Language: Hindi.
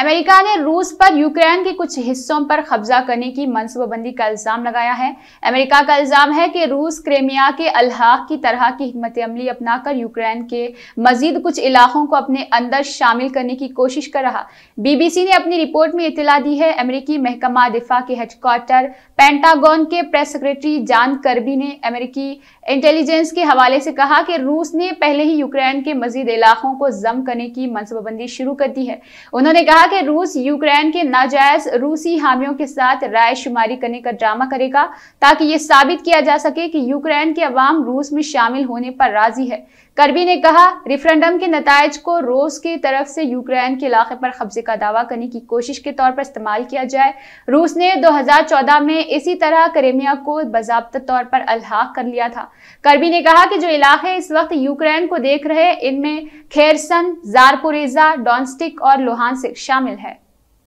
अमेरिका ने रूस पर यूक्रेन के कुछ हिस्सों पर कब्जा करने की मनसूबाबंदी का इल्ज़ाम लगाया है अमेरिका का इल्ज़ाम है कि रूस क्रेमिया के अलहाक की तरह की हमत अमली अपनाकर यूक्रेन के मजीद कुछ इलाकों को अपने अंदर शामिल करने की कोशिश कर रहा बीबीसी ने अपनी रिपोर्ट में इतला दी है अमरीकी महकमा दिफा के हेडक्वार्टर पेंटागोन के प्रेस सेक्रेटरी जान करबी ने अमेरिकी इंटेलिजेंस के हवाले से कहा कि रूस ने पहले ही यूक्रेन के मजीद इलाकों को जम करने की मनसूबाबंदी शुरू कर दी है उन्होंने कहा कहा कि रूस यूक्रेन के नाजायज रूसी हामियों के साथ राय शुमारी करने का ड्रामा करेगा ताकि ये साबित किया जा सके कि यूक्रेन के अवाम रूस में शामिल होने पर राजी है करबी ने कहा रिफ्रेंडम के नतज को रूस की तरफ से यूक्रेन के इलाके पर कब्जे का दावा करने की कोशिश के तौर पर इस्तेमाल किया जाए रूस ने 2014 में इसी तरह करेमिया को बाबा तौर पर अलहाक कर लिया था करबी ने कहा कि जो इलाके इस वक्त यूक्रेन को देख रहे इनमें खेरसन जारपुरेजा डॉन्स्टिक और लोहानसिक शामिल है